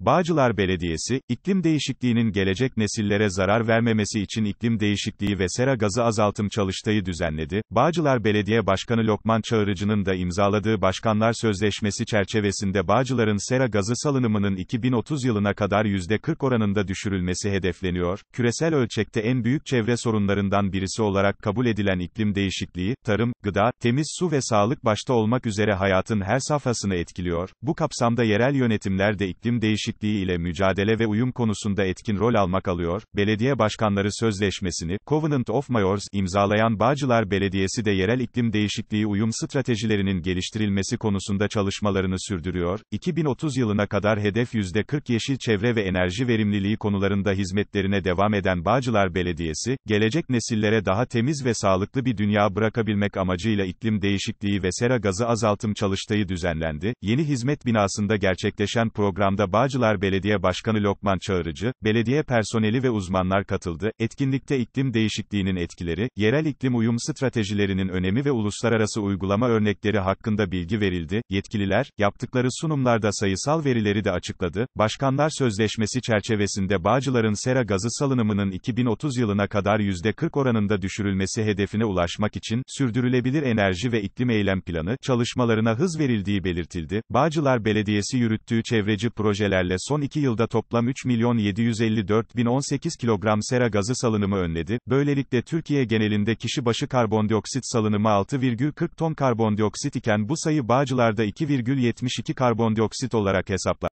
Bağcılar Belediyesi, iklim değişikliğinin gelecek nesillere zarar vermemesi için iklim değişikliği ve sera gazı azaltım çalıştayı düzenledi. Bağcılar Belediye Başkanı Lokman Çağırıcı'nın da imzaladığı Başkanlar Sözleşmesi çerçevesinde Bağcılar'ın sera gazı salınımının 2030 yılına kadar %40 oranında düşürülmesi hedefleniyor. Küresel ölçekte en büyük çevre sorunlarından birisi olarak kabul edilen iklim değişikliği, tarım, gıda, temiz su ve sağlık başta olmak üzere hayatın her safhasını etkiliyor. Bu kapsamda yerel yönetimler de iklim değişikliği eşitliği ile mücadele ve uyum konusunda etkin rol almak alıyor, belediye başkanları sözleşmesini, Covenant of Mayors imzalayan Bağcılar Belediyesi de yerel iklim değişikliği uyum stratejilerinin geliştirilmesi konusunda çalışmalarını sürdürüyor, 2030 yılına kadar hedef %40 yeşil çevre ve enerji verimliliği konularında hizmetlerine devam eden Bağcılar Belediyesi, gelecek nesillere daha temiz ve sağlıklı bir dünya bırakabilmek amacıyla iklim değişikliği ve sera gazı azaltım çalıştayı düzenlendi, yeni hizmet binasında gerçekleşen programda Bağcılar Bağcılar Belediye Başkanı Lokman Çağrıcı, belediye personeli ve uzmanlar katıldı. Etkinlikte iklim değişikliğinin etkileri, yerel iklim uyum stratejilerinin önemi ve uluslararası uygulama örnekleri hakkında bilgi verildi. Yetkililer, yaptıkları sunumlarda sayısal verileri de açıkladı. Başkanlar Sözleşmesi çerçevesinde Bağcılar'ın sera gazı salınımının 2030 yılına kadar %40 oranında düşürülmesi hedefine ulaşmak için, sürdürülebilir enerji ve iklim eylem planı çalışmalarına hız verildiği belirtildi. Bağcılar Belediyesi yürüttüğü çevreci projelerle önlemlerle son 2 yılda toplam 3 milyon 754 bin 18 kilogram sera gazı salınımı önledi. Böylelikle Türkiye genelinde kişi başı karbondioksit salınımı 6,40 ton karbondioksit iken bu sayı Bağcılar'da 2,72 karbondioksit olarak hesapla.